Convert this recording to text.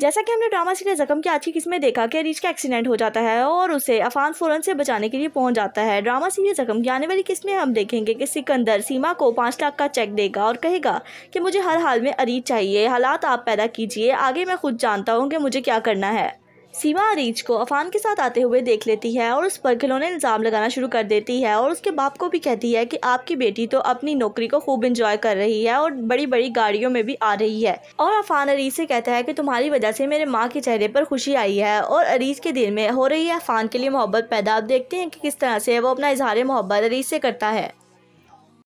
जैसा कि हमने ड्रामा सीरियल जख्म की आज की किस्में देखा कि रिच का एक्सीडेंट हो जाता है और उसे अफान फौरन से बचाने के लिए पहुंच जाता है ड्रामा सीरियल जख्म की आने वाली किस्में हम देखेंगे कि सिकंदर सीमा को पाँच लाख का चेक देगा और कहेगा कि मुझे हर हाल में अरीज चाहिए हालात आप पैदा कीजिए आगे मैं खुद जानता हूँ कि मुझे क्या करना है सीमा अरीज को अफान के साथ आते हुए देख लेती है और उस पर खिलौने इल्ज़ाम लगाना शुरू कर देती है और उसके बाप को भी कहती है कि आपकी बेटी तो अपनी नौकरी को खूब इंजॉय कर रही है और बड़ी बड़ी गाड़ियों में भी आ रही है और अफान अरीज से कहता है कि तुम्हारी वजह से मेरे माँ के चेहरे पर खुशी आई है और अरीज के दिल में हो रही है अफान के लिए मोहब्बत पैदा आप देखते हैं कि किस तरह से वो अपना इजहार मोहब्बत अरीज से करता है